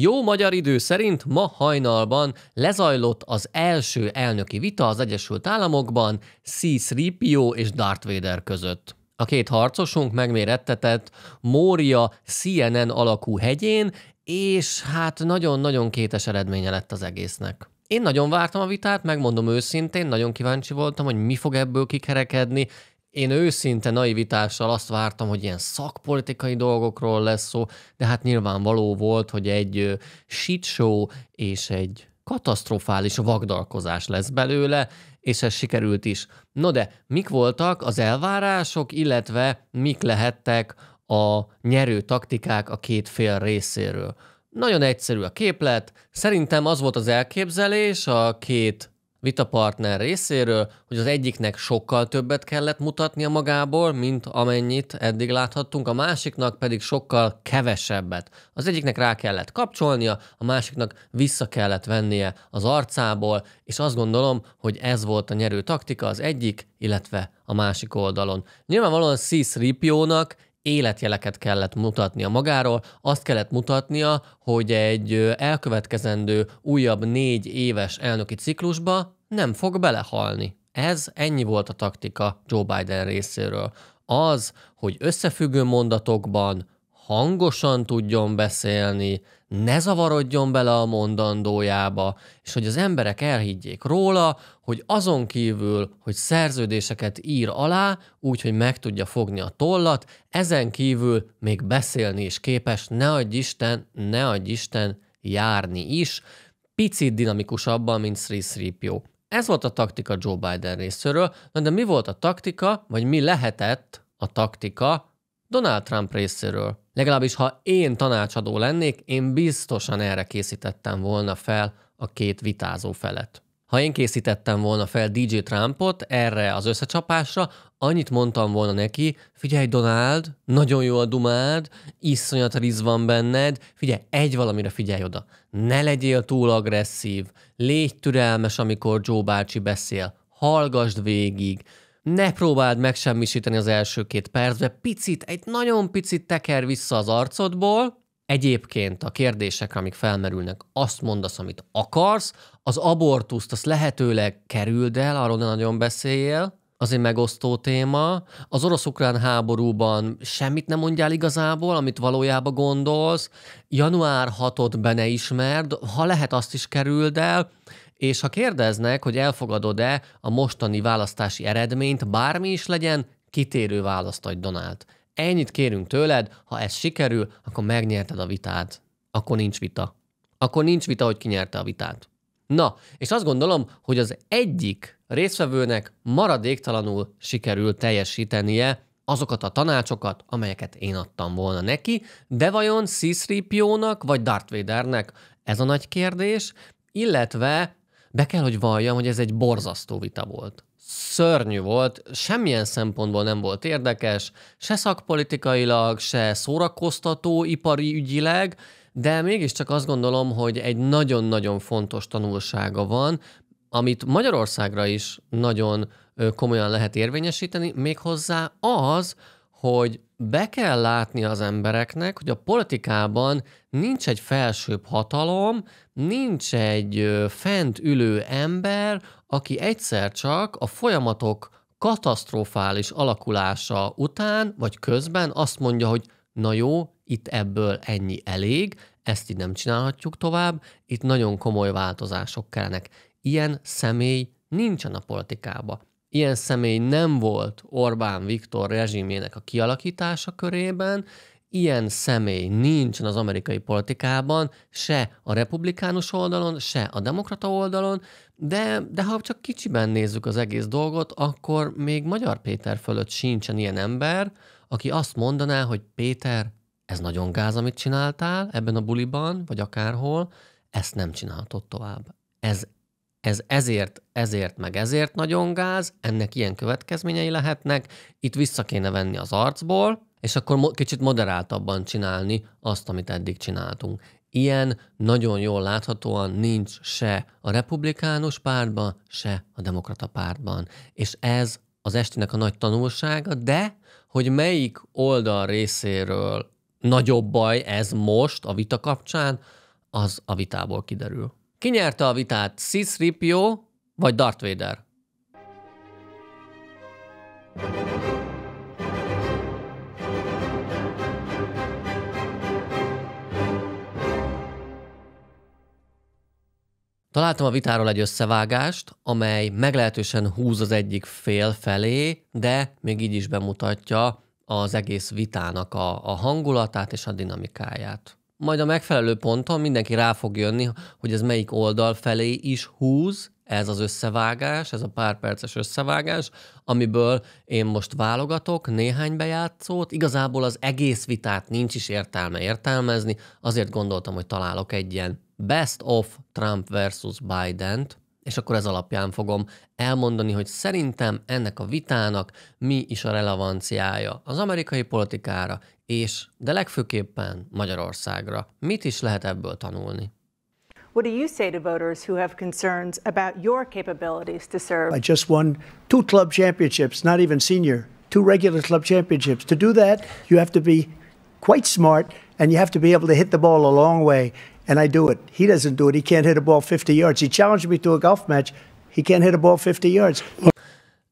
Jó magyar idő szerint ma hajnalban lezajlott az első elnöki vita az Egyesült Államokban C-3PO és Darth Vader között. A két harcosunk megmérettetett Mória CNN alakú hegyén, és hát nagyon-nagyon kétes eredménye lett az egésznek. Én nagyon vártam a vitát, megmondom őszintén, nagyon kíváncsi voltam, hogy mi fog ebből kikerekedni, én őszinte naivitással azt vártam, hogy ilyen szakpolitikai dolgokról lesz szó, de hát nyilvánvaló volt, hogy egy shit show és egy katasztrofális vagdalkozás lesz belőle, és ez sikerült is. No de, mik voltak az elvárások, illetve mik lehettek a nyerő taktikák a két fél részéről? Nagyon egyszerű a képlet. Szerintem az volt az elképzelés a két vitapartner részéről, hogy az egyiknek sokkal többet kellett mutatnia magából, mint amennyit eddig láthattunk, a másiknak pedig sokkal kevesebbet. Az egyiknek rá kellett kapcsolnia, a másiknak vissza kellett vennie az arcából, és azt gondolom, hogy ez volt a nyerő taktika az egyik, illetve a másik oldalon. Nyilvánvalóan C-3PO-nak életjeleket kellett mutatnia magáról, azt kellett mutatnia, hogy egy elkövetkezendő újabb négy éves elnöki ciklusba nem fog belehalni. Ez ennyi volt a taktika Joe Biden részéről. Az, hogy összefüggő mondatokban hangosan tudjon beszélni, ne zavarodjon bele a mondandójába, és hogy az emberek elhiggyék róla, hogy azon kívül, hogy szerződéseket ír alá, úgy, hogy meg tudja fogni a tollat, ezen kívül még beszélni is képes, ne adj Isten, ne adj Isten, járni is, picit dinamikusabban, mint 3 3 pio Ez volt a taktika Joe Biden részéről, Na de mi volt a taktika, vagy mi lehetett a taktika Donald Trump részéről? Legalábbis ha én tanácsadó lennék, én biztosan erre készítettem volna fel a két vitázó felet. Ha én készítettem volna fel DJ Trumpot erre az összecsapásra, annyit mondtam volna neki, figyelj Donald, nagyon jó a dumád, iszonyat riz van benned, figyelj, egy valamire figyelj oda, ne legyél túl agresszív, légy türelmes, amikor Joe bácsi beszél, hallgassd végig, ne próbáld megsemmisíteni az első két percbe, picit, egy nagyon picit teker vissza az arcodból, Egyébként a kérdésekre, amik felmerülnek, azt mondasz, amit akarsz, az abortuszt azt lehetőleg kerüld el, arról ne nagyon beszéljél, az egy megosztó téma. Az orosz-ukrán háborúban semmit nem mondjál igazából, amit valójában gondolsz. Január 6-ot be ne ismerd, ha lehet, azt is kerüld el és ha kérdeznek, hogy elfogadod-e a mostani választási eredményt, bármi is legyen, kitérő választ adj Donald. Ennyit kérünk tőled, ha ez sikerül, akkor megnyerted a vitát. Akkor nincs vita. Akkor nincs vita, hogy kinyerte a vitát. Na, és azt gondolom, hogy az egyik részvevőnek maradéktalanul sikerül teljesítenie azokat a tanácsokat, amelyeket én adtam volna neki, de vajon c 3 vagy Darth Vadernek? Ez a nagy kérdés, illetve be kell, hogy valljam, hogy ez egy borzasztó vita volt. Szörnyű volt, semmilyen szempontból nem volt érdekes, se szakpolitikailag, se szórakoztató, ipari ügyileg, de mégiscsak azt gondolom, hogy egy nagyon-nagyon fontos tanulsága van, amit Magyarországra is nagyon komolyan lehet érvényesíteni, méghozzá az, hogy be kell látni az embereknek, hogy a politikában nincs egy felsőbb hatalom, nincs egy fent ülő ember, aki egyszer csak a folyamatok katasztrofális alakulása után vagy közben azt mondja, hogy na jó, itt ebből ennyi elég, ezt így nem csinálhatjuk tovább, itt nagyon komoly változások kellenek. Ilyen személy nincsen a politikában ilyen személy nem volt Orbán Viktor rezsimjének a kialakítása körében, ilyen személy nincsen az amerikai politikában, se a republikánus oldalon, se a demokrata oldalon, de, de ha csak kicsiben nézzük az egész dolgot, akkor még Magyar Péter fölött sincsen ilyen ember, aki azt mondaná, hogy Péter, ez nagyon gáz, amit csináltál ebben a buliban, vagy akárhol, ezt nem csinálhatod tovább. Ez ez ezért, ezért, meg ezért nagyon gáz, ennek ilyen következményei lehetnek, itt vissza kéne venni az arcból, és akkor mo- kicsit moderáltabban csinálni azt, amit eddig csináltunk. Ilyen nagyon jól láthatóan nincs se a republikánus pártban, se a demokrata pártban. És ez az estének a nagy tanulsága, de hogy melyik oldal részéről nagyobb baj ez most a vita kapcsán, az a vitából kiderül. Ki nyerte a vitát, Sis Ripio vagy Darth Vader? Találtam a vitáról egy összevágást, amely meglehetősen húz az egyik fél felé, de még így is bemutatja az egész vitának a, a hangulatát és a dinamikáját majd a megfelelő ponton mindenki rá fog jönni, hogy ez melyik oldal felé is húz, ez az összevágás, ez a pár perces összevágás, amiből én most válogatok néhány bejátszót. Igazából az egész vitát nincs is értelme értelmezni, azért gondoltam, hogy találok egy ilyen best of Trump versus Biden-t, és akkor ez alapján fogom elmondani, hogy szerintem ennek a vitának mi is a relevanciája az amerikai politikára, és de legfőképpen Magyarországra. Mit is lehet ebből tanulni? What do you say to voters who have concerns about your capabilities to serve? I just won two club championships, not even senior, two regular club championships. To do that, you have to be quite smart and you have to be able to hit the ball a long way and I do it. He doesn't do it. He can't hit a ball 50 yards. He challenged me to a golf match. He can't hit a ball 50 yards.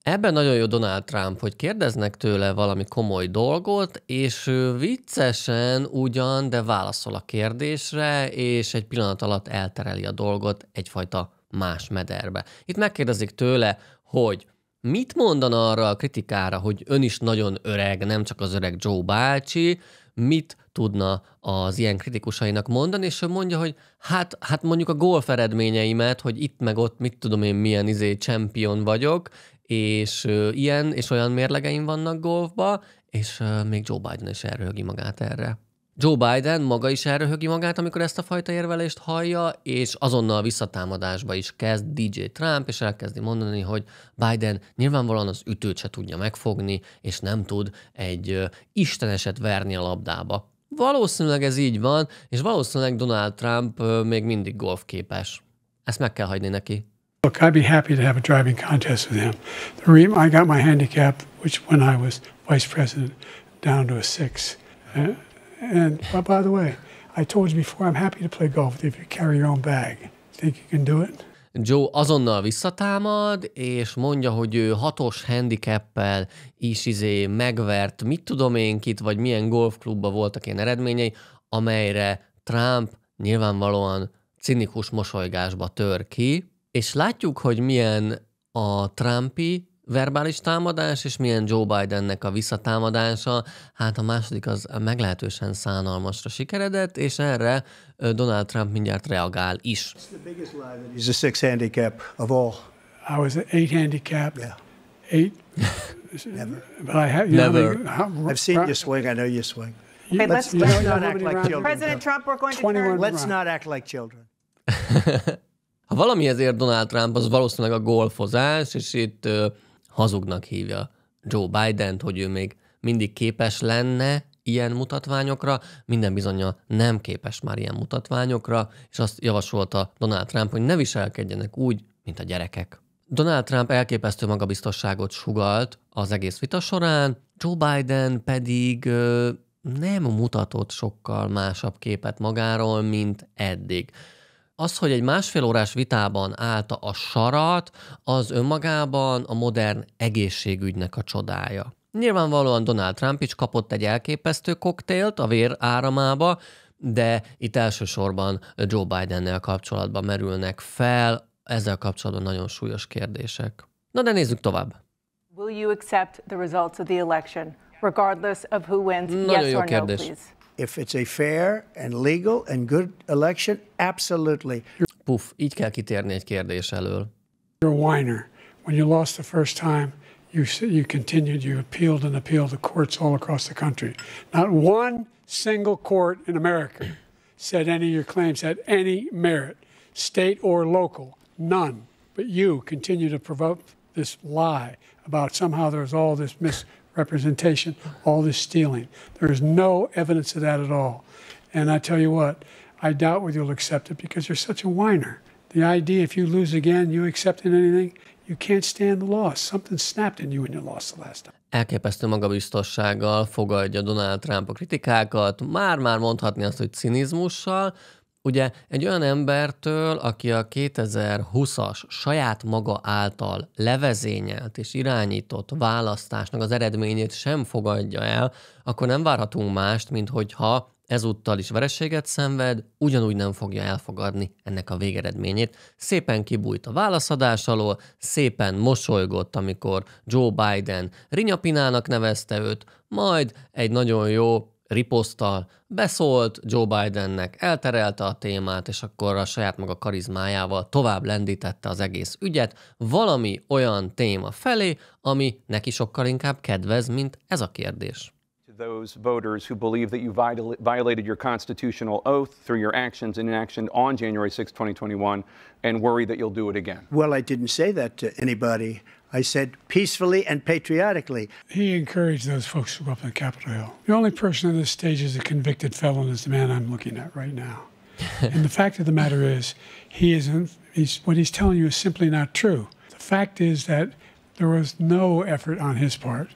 Ebben nagyon jó Donald Trump, hogy kérdeznek tőle valami komoly dolgot, és ő viccesen ugyan, de válaszol a kérdésre, és egy pillanat alatt eltereli a dolgot egyfajta más mederbe. Itt megkérdezik tőle, hogy mit mondan arra a kritikára, hogy ön is nagyon öreg, nem csak az öreg Joe bácsi, mit tudna az ilyen kritikusainak mondani, és ő mondja, hogy hát, hát mondjuk a golf eredményeimet, hogy itt meg ott mit tudom én milyen izé champion vagyok, és ö, ilyen és olyan mérlegeim vannak golfba, és ö, még Joe Biden is elröhögi magát erre. Joe Biden maga is elröhögi magát, amikor ezt a fajta érvelést hallja, és azonnal visszatámadásba is kezd DJ Trump, és elkezdi mondani, hogy Biden nyilvánvalóan az ütőt se tudja megfogni, és nem tud egy isteneset verni a labdába. Valószínűleg ez így van, és valószínűleg Donald Trump még mindig golfképes. Ezt meg kell hagyni neki. Look, I'd be happy to have a driving contest with him. The reason I got my handicap, which when I was vice president, down to a six. Uh, And well, uh, by the way, I told you before, I'm happy to play golf if you carry your own bag. Think you can do it? Joe azonnal visszatámad, és mondja, hogy ő hatos handicappel is izé megvert, mit tudom én kit, vagy milyen golfklubban voltak ilyen eredményei, amelyre Trump nyilvánvalóan cinikus mosolygásba tör ki, és látjuk, hogy milyen a Trumpi verbális támadás, és milyen Joe Bidennek a visszatámadása. Hát a második az meglehetősen szánalmasra sikeredett, és erre Donald Trump mindjárt reagál is. He's a six handicap of all. I was an eight handicap. Yeah. Eight. Never. But I have, Never. Know, like, how, I've seen you swing. I know you swing. Okay, let's, let's, let's not act like children. President Trump, we're going to turn. Let's not act like children. Ha valami ezért Donald Trump, az valószínűleg a golfozás, és itt hazugnak hívja Joe Biden-t, hogy ő még mindig képes lenne ilyen mutatványokra, minden bizonyja nem képes már ilyen mutatványokra, és azt javasolta Donald Trump, hogy ne viselkedjenek úgy, mint a gyerekek. Donald Trump elképesztő magabiztosságot sugalt az egész vita során, Joe Biden pedig ö, nem mutatott sokkal másabb képet magáról, mint eddig az, hogy egy másfél órás vitában állta a sarat, az önmagában a modern egészségügynek a csodája. Nyilvánvalóan Donald Trump is kapott egy elképesztő koktélt a vér áramába, de itt elsősorban Joe Bidennel kapcsolatban merülnek fel ezzel kapcsolatban nagyon súlyos kérdések. Na de nézzük tovább. Will you accept the results of the election, regardless of who wins? Nagyon yes jó or kérdés. No, please? If it's a fair and legal and good election, absolutely. Puf, így kell kitérni egy kérdés elől. You're a whiner. When you lost the first time, you, you continued, you appealed and appealed to courts all across the country. Not one single court in America said any of your claims had any merit, state or local, none. But you continue to provoke this lie about somehow there's all this mis representation, all this stealing. There is no evidence of that at all. And I tell you what, I doubt whether you'll accept it because you're such a whiner. The idea if you lose again, you accepting anything, you can't stand the loss. Something snapped in you when you lost the last time. Elképesztő magabiztossággal fogadja Donald Trump a kritikákat, már-már mondhatni azt, hogy cinizmussal, Ugye egy olyan embertől, aki a 2020-as saját maga által levezényelt és irányított választásnak az eredményét sem fogadja el, akkor nem várhatunk mást, mint hogyha ezúttal is vereséget szenved, ugyanúgy nem fogja elfogadni ennek a végeredményét. Szépen kibújt a válaszadás alól, szépen mosolygott, amikor Joe Biden rinyapinának nevezte őt, majd egy nagyon jó riposztal, beszólt Joe Bidennek, elterelte a témát, és akkor a saját maga karizmájával tovább lendítette az egész ügyet valami olyan téma felé, ami neki sokkal inkább kedvez, mint ez a kérdés. those voters who believe that you violated your constitutional oath through your actions and inaction on January 6, 2021, and worry that you'll do it again? Well, I didn't say that to anybody. I said, peacefully and patriotically. He encouraged those folks to go up on Capitol Hill. The only person on this stage is a convicted felon is the man I'm looking at right now. and the fact of the matter is, he isn't. He's, what he's telling you is simply not true. The fact is that there was no effort on his part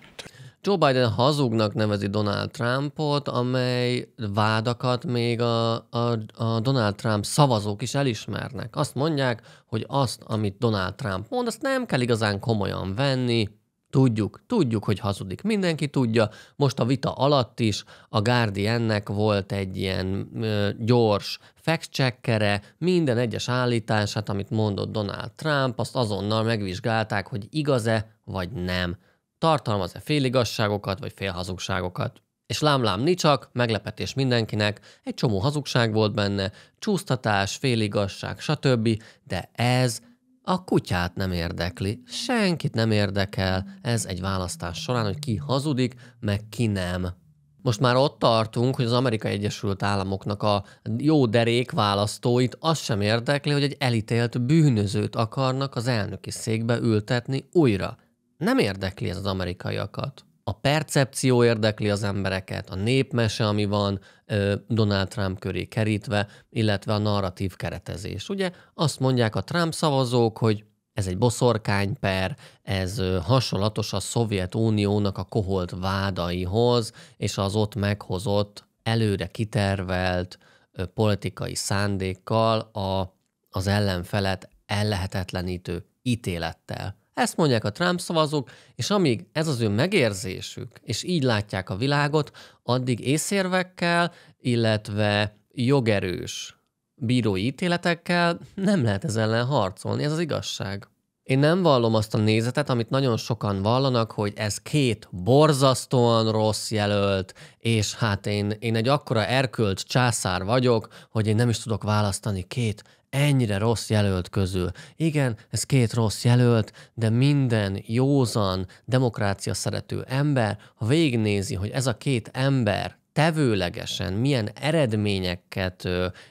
Joe Biden hazugnak nevezi Donald Trumpot, amely vádakat még a, a, a Donald Trump szavazók is elismernek. Azt mondják, hogy azt, amit Donald Trump mond, azt nem kell igazán komolyan venni, Tudjuk, tudjuk, hogy hazudik. Mindenki tudja. Most a vita alatt is a Guardiannek volt egy ilyen ö, gyors fact-checkere, minden egyes állítását, amit mondott Donald Trump, azt azonnal megvizsgálták, hogy igaz-e vagy nem tartalmaz-e féligasságokat vagy félhazugságokat. És lámlám csak meglepetés mindenkinek, egy csomó hazugság volt benne, csúsztatás, féligasság, stb., de ez a kutyát nem érdekli, senkit nem érdekel ez egy választás során, hogy ki hazudik, meg ki nem. Most már ott tartunk, hogy az Amerikai Egyesült Államoknak a jó derék választóit az sem érdekli, hogy egy elítélt bűnözőt akarnak az elnöki székbe ültetni újra nem érdekli ez az amerikaiakat. A percepció érdekli az embereket, a népmese, ami van Donald Trump köré kerítve, illetve a narratív keretezés. Ugye azt mondják a Trump szavazók, hogy ez egy boszorkányper, ez hasonlatos a Szovjetuniónak a koholt vádaihoz, és az ott meghozott, előre kitervelt politikai szándékkal a, az ellenfelet ellehetetlenítő ítélettel. Ezt mondják a Trump szavazók, és amíg ez az ő megérzésük, és így látják a világot, addig észérvekkel, illetve jogerős bírói ítéletekkel nem lehet ez ellen harcolni, ez az igazság. Én nem vallom azt a nézetet, amit nagyon sokan vallanak, hogy ez két borzasztóan rossz jelölt, és hát én, én egy akkora erkölt császár vagyok, hogy én nem is tudok választani két ennyire rossz jelölt közül. Igen, ez két rossz jelölt, de minden józan, demokrácia szerető ember, ha végignézi, hogy ez a két ember tevőlegesen milyen eredményeket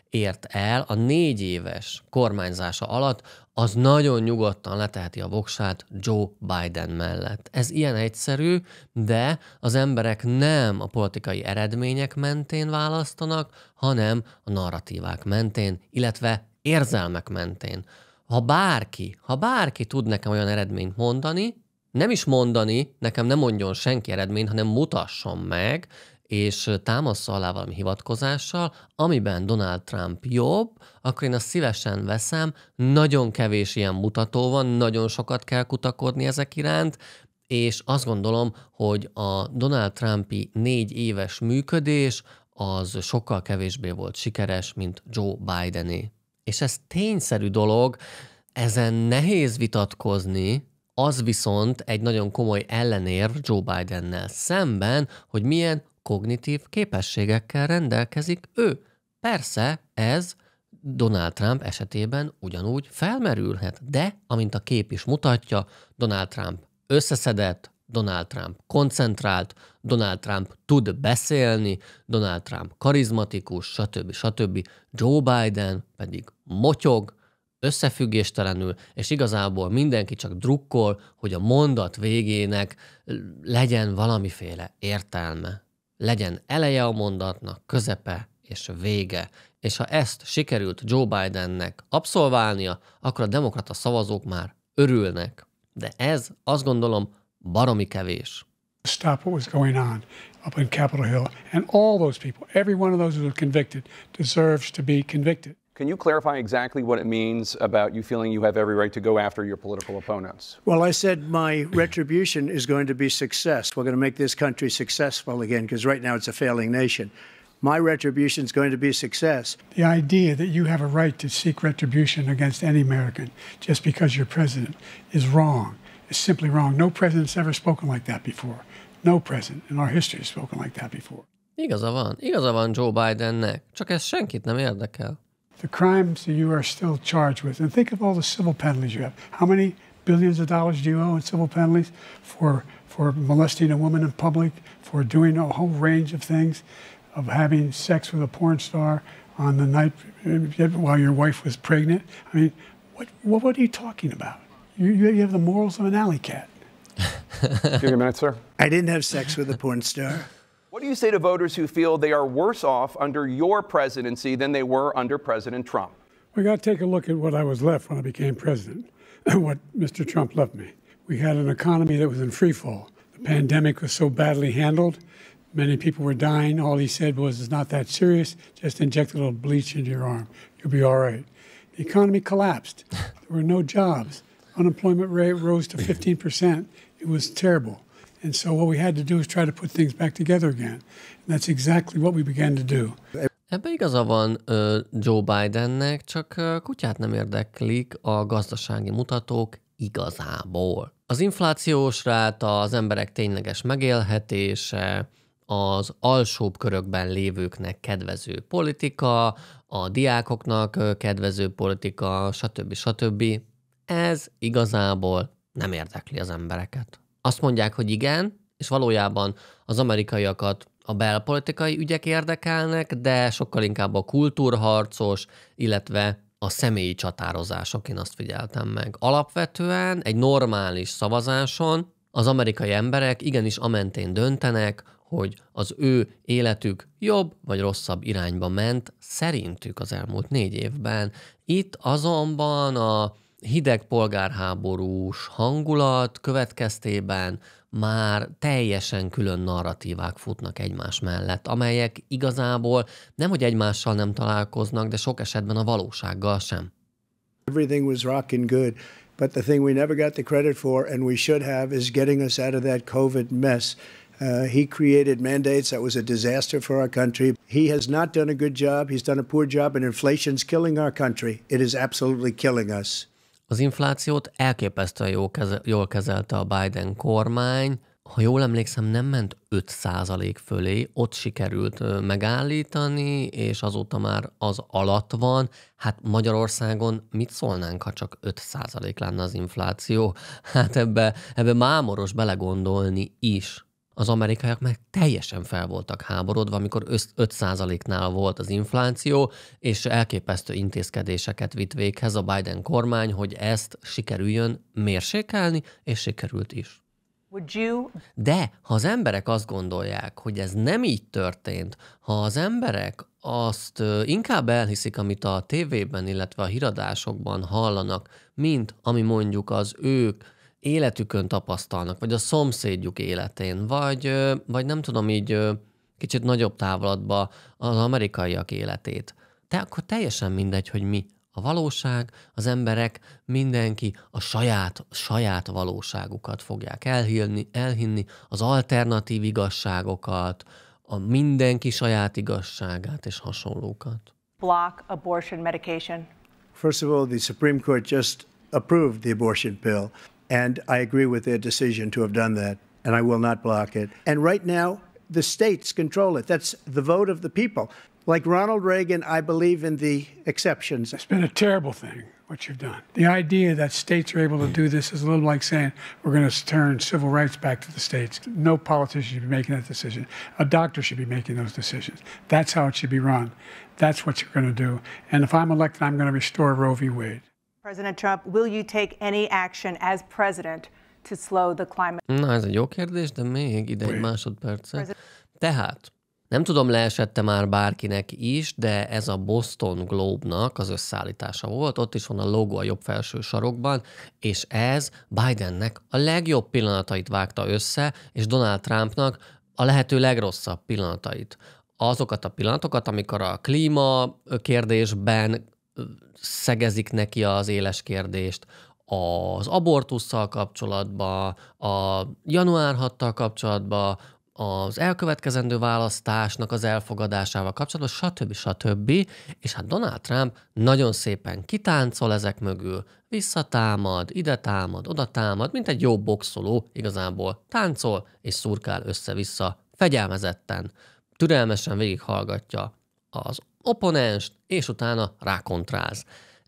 ért el a négy éves kormányzása alatt, az nagyon nyugodtan leteheti a voksát Joe Biden mellett. Ez ilyen egyszerű, de az emberek nem a politikai eredmények mentén választanak, hanem a narratívák mentén, illetve érzelmek mentén. Ha bárki, ha bárki tud nekem olyan eredményt mondani, nem is mondani, nekem nem mondjon senki eredményt, hanem mutasson meg, és támaszza alá valami hivatkozással, amiben Donald Trump jobb, akkor én azt szívesen veszem, nagyon kevés ilyen mutató van, nagyon sokat kell kutakodni ezek iránt, és azt gondolom, hogy a Donald Trumpi négy éves működés az sokkal kevésbé volt sikeres, mint Joe Bidené és ez tényszerű dolog, ezen nehéz vitatkozni, az viszont egy nagyon komoly ellenér Joe Bidennel szemben, hogy milyen kognitív képességekkel rendelkezik ő. Persze ez Donald Trump esetében ugyanúgy felmerülhet, de, amint a kép is mutatja, Donald Trump összeszedett, Donald Trump koncentrált, Donald Trump tud beszélni, Donald Trump karizmatikus, stb. stb. Joe Biden pedig motyog, összefüggéstelenül, és igazából mindenki csak drukkol, hogy a mondat végének legyen valamiféle értelme. Legyen eleje a mondatnak, közepe és vége. És ha ezt sikerült Joe Bidennek abszolválnia, akkor a demokrata szavazók már örülnek. De ez azt gondolom baromi kevés. Stop what was going on up in Capitol Hill. And all those people, every one of those who were convicted, deserves to be convicted. Can you clarify exactly what it means about you feeling you have every right to go after your political opponents? Well, I said my retribution is going to be success. We're going to make this country successful again because right now it's a failing nation. My retribution is going to be success. The idea that you have a right to seek retribution against any American just because you're president is wrong is simply wrong. No president's ever spoken like that before. No president in our history has spoken like that before. Igaza van, igaza van Joe Bidennek, csak ez senkit nem érdekel. The crimes that you are still charged with, and think of all the civil penalties you have. How many billions of dollars do you owe in civil penalties for, for molesting a woman in public, for doing a whole range of things, of having sex with a porn star on the night uh, while your wife was pregnant? I mean, what, what, what are you talking about? You, you have the morals of an alley cat. a minute, sir. I didn't have sex with a porn star. What do you say to voters who feel they are worse off under your presidency than they were under President Trump? We got to take a look at what I was left when I became president and what Mr. Trump left me. We had an economy that was in free fall. The pandemic was so badly handled. Many people were dying. All he said was, it's not that serious. Just inject a little bleach into your arm. You'll be all right. The economy collapsed. There were no jobs. unemployment rate rose to 15%. It was terrible. And so what we had to do is try to put things back together again. And that's exactly what we began to do. Ebben igaza van Joe Bidennek, csak kutyát nem érdeklik a gazdasági mutatók igazából. Az inflációs ráta, az emberek tényleges megélhetése, az alsóbb körökben lévőknek kedvező politika, a diákoknak kedvező politika, stb. stb ez igazából nem érdekli az embereket. Azt mondják, hogy igen, és valójában az amerikaiakat a belpolitikai ügyek érdekelnek, de sokkal inkább a kultúrharcos, illetve a személyi csatározások, én azt figyeltem meg. Alapvetően egy normális szavazáson az amerikai emberek igenis amentén döntenek, hogy az ő életük jobb vagy rosszabb irányba ment szerintük az elmúlt négy évben. Itt azonban a hideg polgárháborús hangulat következtében már teljesen külön narratívák futnak egymás mellett, amelyek igazából nem, hogy egymással nem találkoznak, de sok esetben a valósággal sem. Everything was rocking good, but the thing we never got the credit for and we should have is getting us out of that COVID mess. Uh, he created mandates that was a disaster for our country. He has not done a good job. He's done a poor job, and inflation's killing our country. It is absolutely killing us. Az inflációt elképesztően jól, keze- jól kezelte a Biden kormány, ha jól emlékszem, nem ment 5% fölé, ott sikerült megállítani, és azóta már az alatt van. Hát Magyarországon mit szólnánk, ha csak 5% lenne az infláció? Hát ebbe, ebbe mámoros belegondolni is az amerikaiak meg teljesen fel voltak háborodva, amikor 5%-nál volt az infláció, és elképesztő intézkedéseket vitt véghez a Biden kormány, hogy ezt sikerüljön mérsékelni, és sikerült is. De ha az emberek azt gondolják, hogy ez nem így történt, ha az emberek azt inkább elhiszik, amit a tévében, illetve a híradásokban hallanak, mint ami mondjuk az ők életükön tapasztalnak, vagy a szomszédjuk életén, vagy, vagy nem tudom így kicsit nagyobb távlatba az amerikaiak életét. Te akkor teljesen mindegy, hogy mi a valóság, az emberek, mindenki a saját, saját valóságukat fogják elhinni, elhinni, az alternatív igazságokat, a mindenki saját igazságát és hasonlókat. Block abortion medication. First of all, the Supreme Court just approved the abortion pill. And I agree with their decision to have done that. And I will not block it. And right now, the states control it. That's the vote of the people. Like Ronald Reagan, I believe in the exceptions. It's been a terrible thing what you've done. The idea that states are able to do this is a little like saying we're going to turn civil rights back to the states. No politician should be making that decision. A doctor should be making those decisions. That's how it should be run. That's what you're going to do. And if I'm elected, I'm going to restore Roe v. Wade. President Trump, will you take any action as president to slow the climate? Na, ez egy jó kérdés, de még ide egy másodpercet. Tehát, nem tudom, leesette már bárkinek is, de ez a Boston Globe-nak az összeállítása volt, ott is van a logó a jobb felső sarokban, és ez Bidennek a legjobb pillanatait vágta össze, és Donald Trumpnak a lehető legrosszabb pillanatait azokat a pillanatokat, amikor a klíma kérdésben szegezik neki az éles kérdést, az abortusszal kapcsolatban, a január 6-tal kapcsolatban, az elkövetkezendő választásnak az elfogadásával kapcsolatban, stb. stb. És hát Donald Trump nagyon szépen kitáncol ezek mögül, visszatámad, ide támad, oda támad, mint egy jó boxoló igazából. Táncol és szurkál össze-vissza, fegyelmezetten, türelmesen végighallgatja az oponens és utána rákontráz.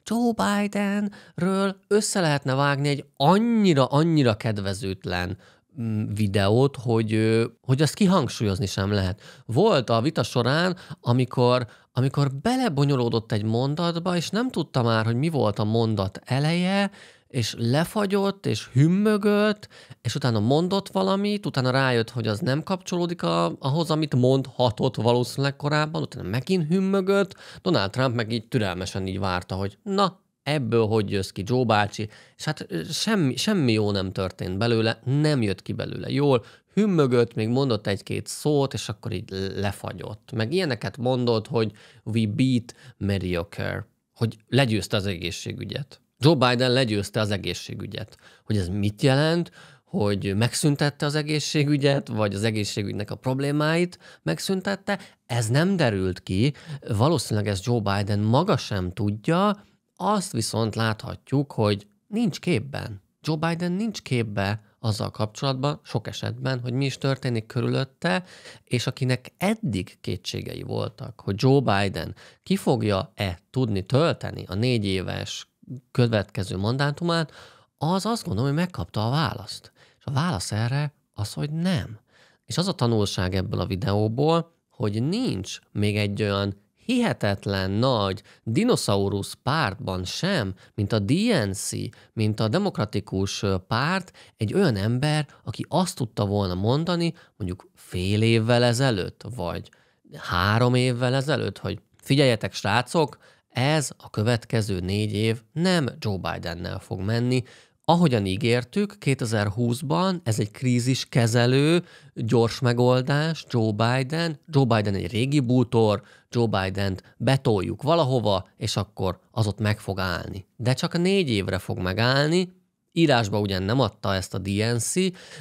Joe Bidenről össze lehetne vágni egy annyira-annyira kedvezőtlen mm, videót, hogy, hogy azt kihangsúlyozni sem lehet. Volt a vita során, amikor, amikor belebonyolódott egy mondatba, és nem tudta már, hogy mi volt a mondat eleje, és lefagyott, és hümmögött, és utána mondott valamit, utána rájött, hogy az nem kapcsolódik a, ahhoz, amit mondhatott valószínűleg korábban, utána megint hümmögött, Donald Trump meg így türelmesen így várta, hogy na, ebből hogy jössz ki Joe bácsi, és hát semmi, semmi jó nem történt belőle, nem jött ki belőle jól, hümmögött, még mondott egy-két szót, és akkor így lefagyott. Meg ilyeneket mondott, hogy we beat mediocre, hogy legyőzte az egészségügyet. Joe Biden legyőzte az egészségügyet. Hogy ez mit jelent? hogy megszüntette az egészségügyet, vagy az egészségügynek a problémáit megszüntette, ez nem derült ki. Valószínűleg ezt Joe Biden maga sem tudja, azt viszont láthatjuk, hogy nincs képben. Joe Biden nincs képbe azzal kapcsolatban, sok esetben, hogy mi is történik körülötte, és akinek eddig kétségei voltak, hogy Joe Biden ki fogja-e tudni tölteni a négy éves következő mandátumát, az azt gondolom, hogy megkapta a választ. És a válasz erre az, hogy nem. És az a tanulság ebből a videóból, hogy nincs még egy olyan hihetetlen nagy dinoszaurusz pártban sem, mint a DNC, mint a demokratikus párt, egy olyan ember, aki azt tudta volna mondani mondjuk fél évvel ezelőtt, vagy három évvel ezelőtt, hogy figyeljetek srácok, ez a következő négy év nem Joe Bidennel fog menni, Ahogyan ígértük, 2020-ban ez egy krízis kezelő, gyors megoldás, Joe Biden. Joe Biden egy régi bútor, Joe biden betoljuk valahova, és akkor az ott meg fog állni. De csak négy évre fog megállni, Írásba ugyan nem adta ezt a DNC,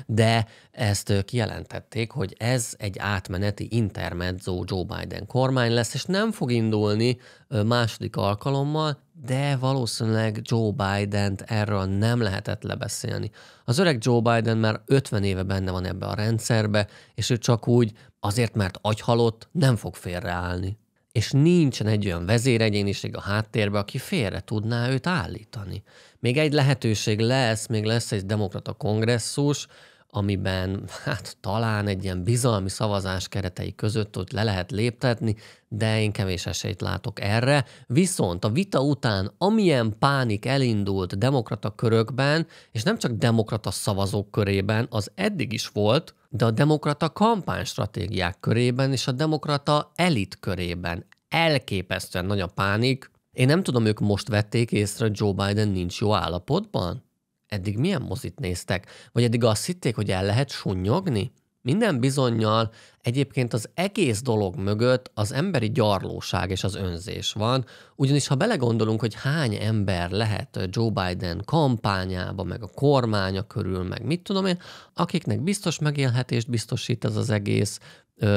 de ezt ők jelentették, hogy ez egy átmeneti intermezzo Joe Biden kormány lesz, és nem fog indulni második alkalommal, de valószínűleg Joe Biden-t erről nem lehetett lebeszélni. Az öreg Joe Biden már 50 éve benne van ebbe a rendszerbe, és ő csak úgy, azért mert agyhalott, nem fog félreállni és nincsen egy olyan vezéregyéniség a háttérben, aki félre tudná őt állítani. Még egy lehetőség lesz, még lesz egy demokrata kongresszus, amiben hát talán egy ilyen bizalmi szavazás keretei között ott le lehet léptetni, de én kevés esélyt látok erre. Viszont a vita után, amilyen pánik elindult demokrata körökben, és nem csak demokrata szavazók körében, az eddig is volt, de a demokrata kampánystratégiák körében és a demokrata elit körében elképesztően nagy a pánik. Én nem tudom, ők most vették észre, hogy Joe Biden nincs jó állapotban? eddig milyen mozit néztek? Vagy eddig azt hitték, hogy el lehet sunnyogni? Minden bizonyal egyébként az egész dolog mögött az emberi gyarlóság és az önzés van, ugyanis ha belegondolunk, hogy hány ember lehet Joe Biden kampányába, meg a kormánya körül, meg mit tudom én, akiknek biztos megélhetést biztosít ez az egész,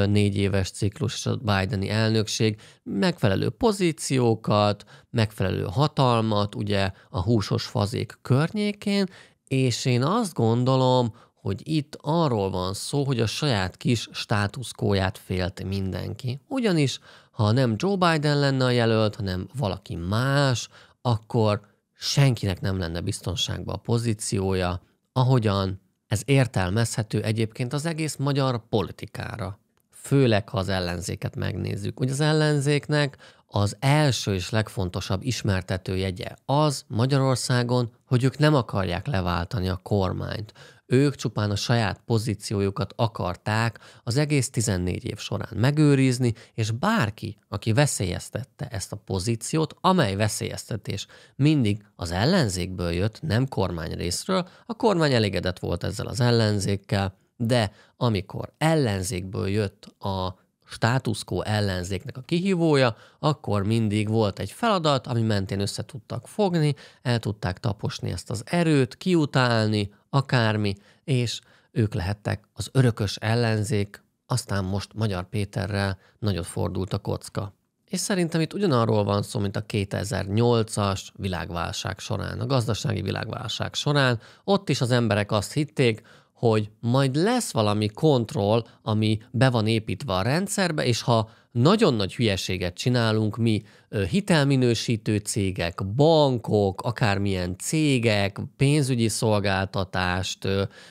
négy éves ciklus és a Bideni elnökség megfelelő pozíciókat, megfelelő hatalmat, ugye a húsos fazék környékén, és én azt gondolom, hogy itt arról van szó, hogy a saját kis státuszkóját félt mindenki. Ugyanis, ha nem Joe Biden lenne a jelölt, hanem valaki más, akkor senkinek nem lenne biztonságban a pozíciója, ahogyan ez értelmezhető egyébként az egész magyar politikára főleg ha az ellenzéket megnézzük. Ugye az ellenzéknek az első és legfontosabb ismertető jegye az Magyarországon, hogy ők nem akarják leváltani a kormányt. Ők csupán a saját pozíciójukat akarták az egész 14 év során megőrizni, és bárki, aki veszélyeztette ezt a pozíciót, amely veszélyeztetés mindig az ellenzékből jött, nem kormány részről, a kormány elégedett volt ezzel az ellenzékkel, de amikor ellenzékből jött a státuszkó ellenzéknek a kihívója, akkor mindig volt egy feladat, ami mentén össze tudtak fogni, el tudták taposni ezt az erőt, kiutálni, akármi, és ők lehettek az örökös ellenzék, aztán most Magyar Péterrel nagyot fordult a kocka. És szerintem itt ugyanarról van szó, mint a 2008-as világválság során, a gazdasági világválság során. Ott is az emberek azt hitték, hogy majd lesz valami kontroll, ami be van építve a rendszerbe, és ha nagyon nagy hülyeséget csinálunk mi, hitelminősítő cégek, bankok, akármilyen cégek, pénzügyi szolgáltatást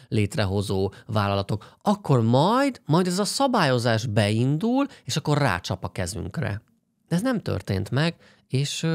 létrehozó vállalatok, akkor majd, majd ez a szabályozás beindul, és akkor rácsap a kezünkre. De ez nem történt meg, és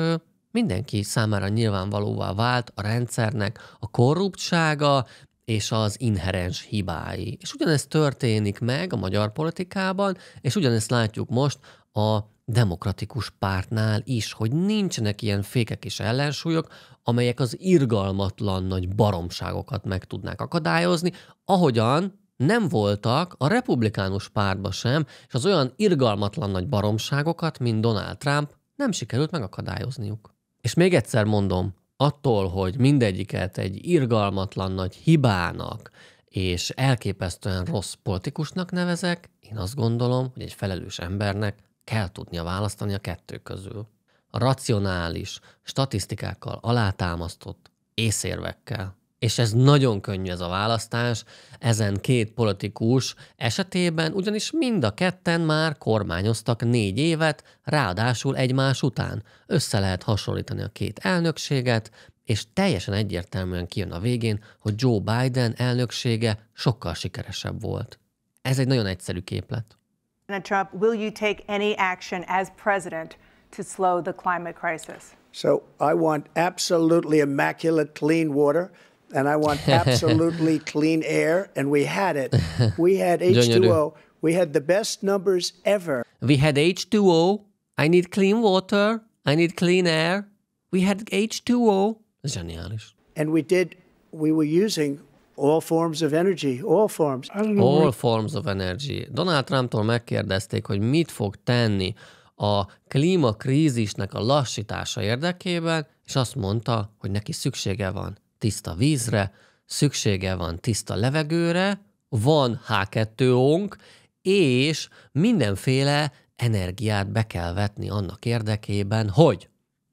mindenki számára nyilvánvalóvá vált a rendszernek a korruptsága, és az inherens hibái. És ugyanezt történik meg a magyar politikában, és ugyanezt látjuk most a demokratikus pártnál is, hogy nincsenek ilyen fékek és ellensúlyok, amelyek az irgalmatlan nagy baromságokat meg tudnák akadályozni, ahogyan nem voltak a republikánus pártba sem, és az olyan irgalmatlan nagy baromságokat, mint Donald Trump, nem sikerült megakadályozniuk. És még egyszer mondom, attól, hogy mindegyiket egy irgalmatlan nagy hibának és elképesztően rossz politikusnak nevezek, én azt gondolom, hogy egy felelős embernek kell tudnia választani a kettő közül. A racionális, statisztikákkal alátámasztott észérvekkel és ez nagyon könnyű ez a választás ezen két politikus esetében, ugyanis mind a ketten már kormányoztak négy évet, ráadásul egymás után. Össze lehet hasonlítani a két elnökséget, és teljesen egyértelműen kijön a végén, hogy Joe Biden elnöksége sokkal sikeresebb volt. Ez egy nagyon egyszerű képlet. President Trump, will you take any action as president to slow the climate crisis? So I want absolutely immaculate clean water and I want absolutely clean air, and we had it. We had H2O. We had the best numbers ever. We had H2O. I need clean water. I need clean air. We had H2O. Genialis. And we did, we were using all forms of energy, all forms. All what... forms of energy. Donald Trumptól megkérdezték, hogy mit fog tenni a klímakrízisnek a lassítása érdekében, és azt mondta, hogy neki szüksége van tiszta vízre, szüksége van tiszta levegőre, van H2-ónk, és mindenféle energiát be kell vetni annak érdekében, hogy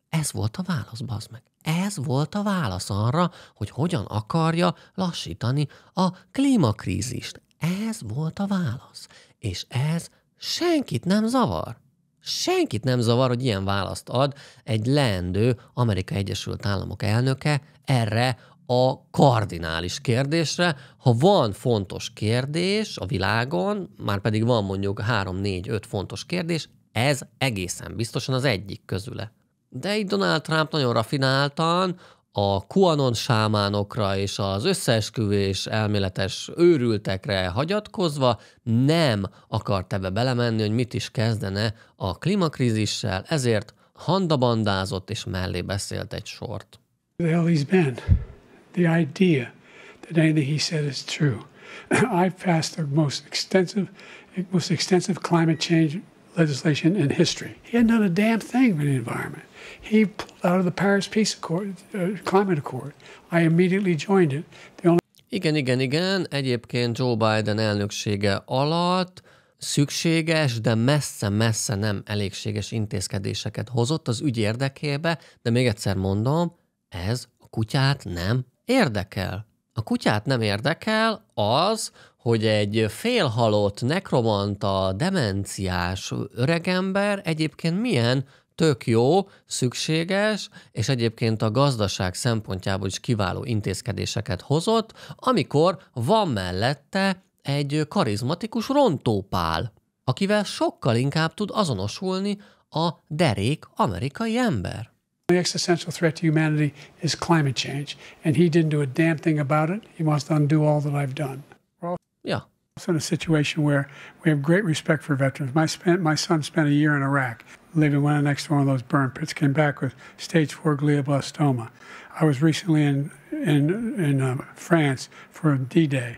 ez volt a válasz, bazd meg. Ez volt a válasz arra, hogy hogyan akarja lassítani a klímakrízist. Ez volt a válasz. És ez senkit nem zavar. Senkit nem zavar, hogy ilyen választ ad egy leendő Amerika Egyesült Államok elnöke erre a kardinális kérdésre. Ha van fontos kérdés a világon, már pedig van mondjuk 3-4-5 fontos kérdés, ez egészen biztosan az egyik közüle. De itt Donald Trump nagyon rafináltan a kuanon sámánokra és az összeesküvés elméletes őrültekre hagyatkozva nem akart ebbe belemenni, hogy mit is kezdene a klímakrízissel, ezért handabandázott és mellé beszélt egy sort. The hell he's been. The idea that anything he said is true. I've passed the most extensive, most extensive climate change legislation in history. He hadn't done a damn thing for the environment. He pulled out of the Paris Peace Accord, uh, Climate Accord. I immediately joined it. The only igen, igen, igen. Egyébként Joe Biden elnöksége alatt szükséges, de messze-messze nem elégséges intézkedéseket hozott az ügy érdekébe, de még egyszer mondom, ez a kutyát nem érdekel. A kutyát nem érdekel az, hogy egy félhalott, nekromanta, demenciás öregember egyébként milyen tök jó, szükséges, és egyébként a gazdaság szempontjából is kiváló intézkedéseket hozott, amikor van mellette egy karizmatikus rontópál, akivel sokkal inkább tud azonosulni a derék amerikai ember. The existential threat to humanity is climate change, and he didn't do a damn thing about it. He wants to undo all that I've done. Ja, It's in a situation where we have great respect for veterans. My, spent, my son spent a year in Iraq, living one next to one of those burn pits, came back with stage four glioblastoma. I was recently in, in, in uh, France for D-Day,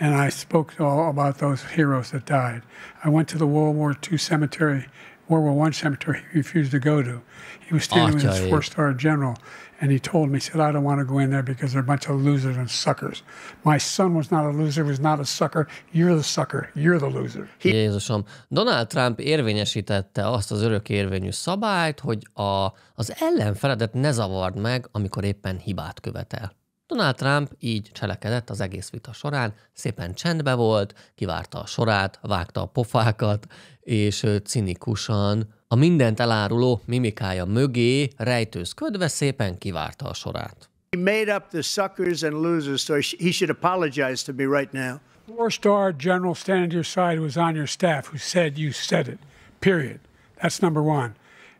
and I spoke all about those heroes that died. I went to the World War II cemetery World War One cemetery he refused to go to. He was standing Atya with his eh? four star general, and he told me, he said, I don't want to go in there because they're a bunch of losers and suckers. My son was not a loser, was not a sucker. You're the sucker. You're the loser. He Jézusom, Donald Trump érvényesítette azt az örök érvényű szabályt, hogy a, az ellenfeledet ne zavard meg, amikor éppen hibát követel. Donald Trump így cselekedett az egész vita során, szépen csendbe volt, kivárta a sorát, vágta a pofákat, és cinikusan a mindent eláruló mimikája mögé rejtőzködve szépen kivárta a sorát. He made up the suckers and losers, so he should apologize to me right now. Four-star general standing to your side was on your staff who said you said it, period. That's number one.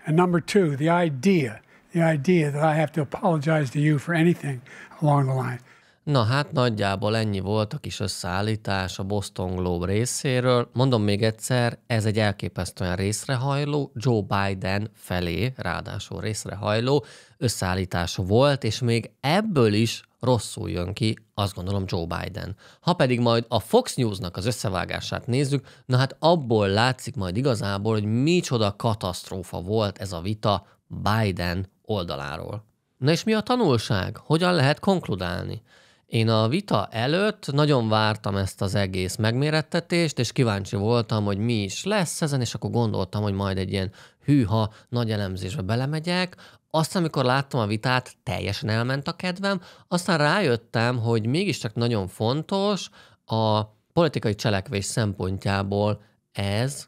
And number two, the idea – the idea that I have to apologize to you for anything along the line. Na hát nagyjából ennyi volt a kis összeállítás a Boston Globe részéről. Mondom még egyszer, ez egy elképesztően részrehajló, Joe Biden felé, ráadásul részrehajló összeállítás volt, és még ebből is rosszul jön ki, azt gondolom Joe Biden. Ha pedig majd a Fox News-nak az összevágását nézzük, na hát abból látszik majd igazából, hogy micsoda katasztrófa volt ez a vita Biden oldaláról. Na és mi a tanulság? Hogyan lehet konkludálni? Én a vita előtt nagyon vártam ezt az egész megmérettetést, és kíváncsi voltam, hogy mi is lesz ezen, és akkor gondoltam, hogy majd egy ilyen hűha nagy elemzésbe belemegyek. Aztán, amikor láttam a vitát, teljesen elment a kedvem. Aztán rájöttem, hogy mégiscsak nagyon fontos a politikai cselekvés szempontjából ez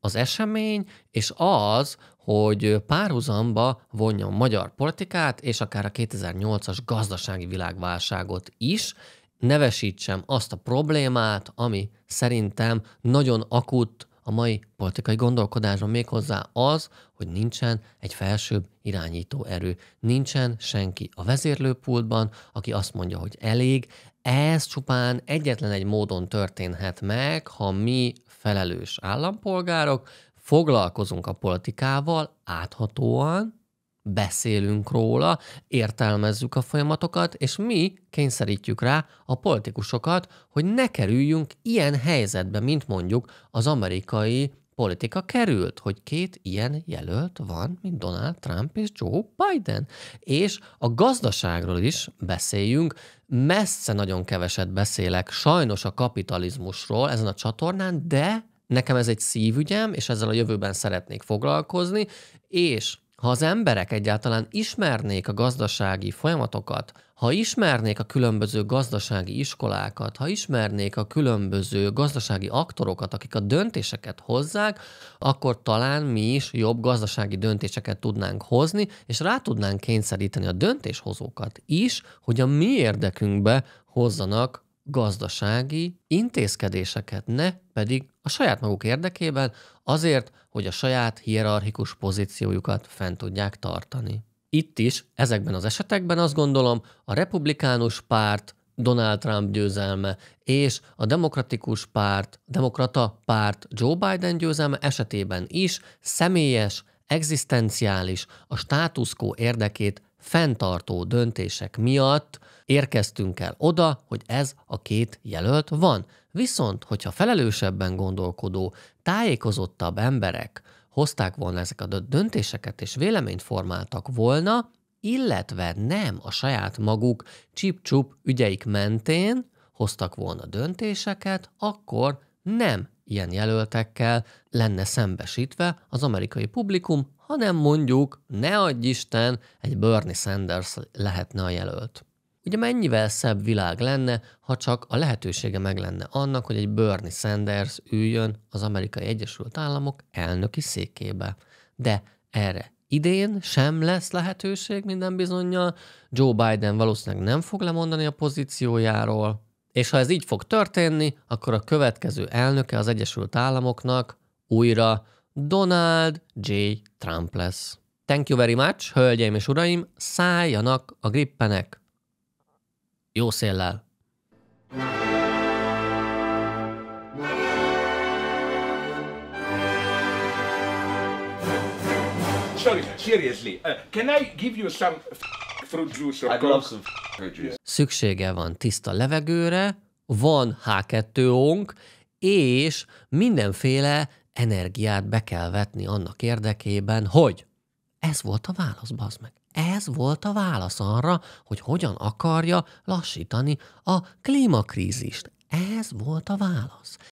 az esemény, és az, hogy párhuzamba vonja a magyar politikát, és akár a 2008-as gazdasági világválságot is, nevesítsem azt a problémát, ami szerintem nagyon akut a mai politikai gondolkodásban méghozzá az, hogy nincsen egy felsőbb irányító erő. Nincsen senki a vezérlőpultban, aki azt mondja, hogy elég. Ez csupán egyetlen egy módon történhet meg, ha mi felelős állampolgárok foglalkozunk a politikával áthatóan, beszélünk róla, értelmezzük a folyamatokat, és mi kényszerítjük rá a politikusokat, hogy ne kerüljünk ilyen helyzetbe, mint mondjuk az amerikai politika került, hogy két ilyen jelölt van, mint Donald Trump és Joe Biden. És a gazdaságról is beszéljünk, messze nagyon keveset beszélek sajnos a kapitalizmusról ezen a csatornán, de nekem ez egy szívügyem, és ezzel a jövőben szeretnék foglalkozni, és ha az emberek egyáltalán ismernék a gazdasági folyamatokat, ha ismernék a különböző gazdasági iskolákat, ha ismernék a különböző gazdasági aktorokat, akik a döntéseket hozzák, akkor talán mi is jobb gazdasági döntéseket tudnánk hozni, és rá tudnánk kényszeríteni a döntéshozókat is, hogy a mi érdekünkbe hozzanak gazdasági intézkedéseket, ne pedig a saját maguk érdekében azért, hogy a saját hierarchikus pozíciójukat fent tudják tartani. Itt is, ezekben az esetekben azt gondolom, a republikánus párt Donald Trump győzelme és a demokratikus párt, demokrata párt Joe Biden győzelme esetében is személyes, egzisztenciális, a státuszkó érdekét fenntartó döntések miatt érkeztünk el oda, hogy ez a két jelölt van. Viszont, hogyha felelősebben gondolkodó, tájékozottabb emberek hozták volna ezeket a döntéseket és véleményt formáltak volna, illetve nem a saját maguk csip-csup ügyeik mentén hoztak volna döntéseket, akkor nem ilyen jelöltekkel lenne szembesítve az amerikai publikum, hanem mondjuk, ne adj Isten, egy Bernie Sanders lehetne a jelölt. Ugye mennyivel szebb világ lenne, ha csak a lehetősége meg lenne annak, hogy egy Bernie Sanders üljön az amerikai Egyesült Államok elnöki székébe. De erre idén sem lesz lehetőség minden bizonyal, Joe Biden valószínűleg nem fog lemondani a pozíciójáról, és ha ez így fog történni, akkor a következő elnöke az Egyesült Államoknak újra Donald J. Trump lesz. Thank you very much, hölgyeim és uraim, szálljanak a grippenek. Jó széllel! Sorry, seriously, uh, can I give you some fruit juice or I'd love some fruit juice. Szüksége van tiszta levegőre, van H2-ónk, és mindenféle energiát be kell vetni annak érdekében, hogy ez volt a válasz, bazd meg. Ez volt a válasz arra, hogy hogyan akarja lassítani a klímakrízist. Ez volt a válasz.